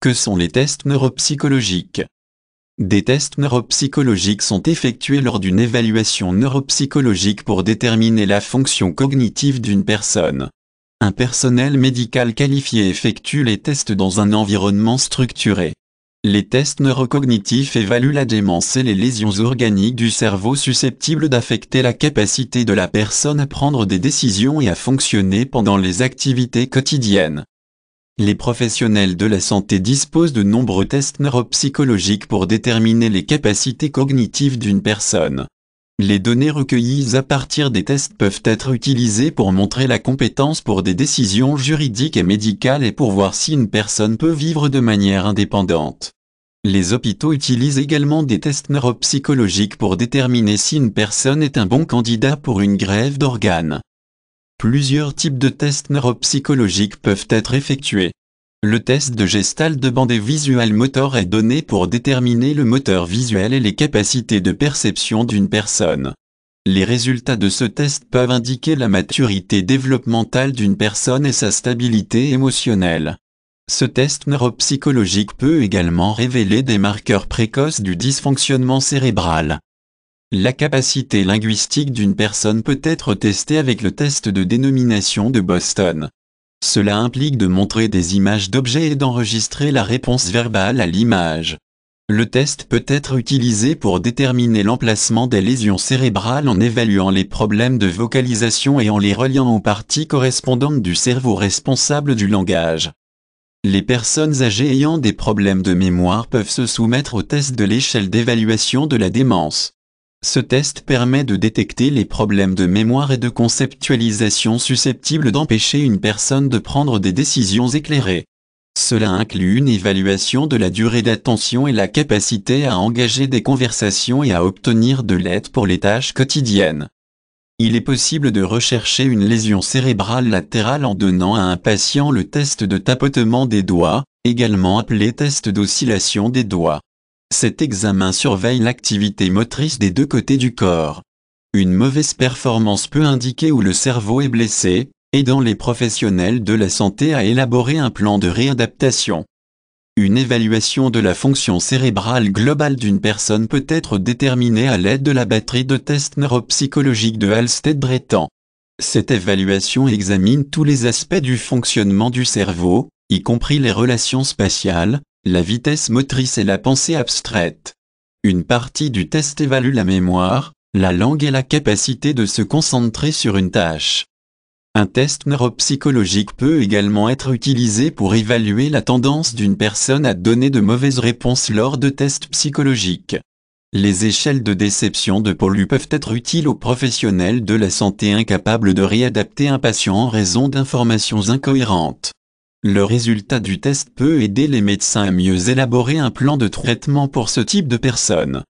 Que sont les tests neuropsychologiques Des tests neuropsychologiques sont effectués lors d'une évaluation neuropsychologique pour déterminer la fonction cognitive d'une personne. Un personnel médical qualifié effectue les tests dans un environnement structuré. Les tests neurocognitifs évaluent la démence et les lésions organiques du cerveau susceptibles d'affecter la capacité de la personne à prendre des décisions et à fonctionner pendant les activités quotidiennes. Les professionnels de la santé disposent de nombreux tests neuropsychologiques pour déterminer les capacités cognitives d'une personne. Les données recueillies à partir des tests peuvent être utilisées pour montrer la compétence pour des décisions juridiques et médicales et pour voir si une personne peut vivre de manière indépendante. Les hôpitaux utilisent également des tests neuropsychologiques pour déterminer si une personne est un bon candidat pour une grève d'organes. Plusieurs types de tests neuropsychologiques peuvent être effectués. Le test de de bandée visual motor est donné pour déterminer le moteur visuel et les capacités de perception d'une personne. Les résultats de ce test peuvent indiquer la maturité développementale d'une personne et sa stabilité émotionnelle. Ce test neuropsychologique peut également révéler des marqueurs précoces du dysfonctionnement cérébral. La capacité linguistique d'une personne peut être testée avec le test de dénomination de Boston. Cela implique de montrer des images d'objets et d'enregistrer la réponse verbale à l'image. Le test peut être utilisé pour déterminer l'emplacement des lésions cérébrales en évaluant les problèmes de vocalisation et en les reliant aux parties correspondantes du cerveau responsable du langage. Les personnes âgées ayant des problèmes de mémoire peuvent se soumettre au test de l'échelle d'évaluation de la démence. Ce test permet de détecter les problèmes de mémoire et de conceptualisation susceptibles d'empêcher une personne de prendre des décisions éclairées. Cela inclut une évaluation de la durée d'attention et la capacité à engager des conversations et à obtenir de l'aide pour les tâches quotidiennes. Il est possible de rechercher une lésion cérébrale latérale en donnant à un patient le test de tapotement des doigts, également appelé test d'oscillation des doigts. Cet examen surveille l'activité motrice des deux côtés du corps. Une mauvaise performance peut indiquer où le cerveau est blessé, aidant les professionnels de la santé à élaborer un plan de réadaptation. Une évaluation de la fonction cérébrale globale d'une personne peut être déterminée à l'aide de la batterie de tests neuropsychologiques de halstead Breton. Cette évaluation examine tous les aspects du fonctionnement du cerveau, y compris les relations spatiales, la vitesse motrice et la pensée abstraite. Une partie du test évalue la mémoire, la langue et la capacité de se concentrer sur une tâche. Un test neuropsychologique peut également être utilisé pour évaluer la tendance d'une personne à donner de mauvaises réponses lors de tests psychologiques. Les échelles de déception de pollu peuvent être utiles aux professionnels de la santé incapables de réadapter un patient en raison d'informations incohérentes. Le résultat du test peut aider les médecins à mieux élaborer un plan de traitement pour ce type de personnes.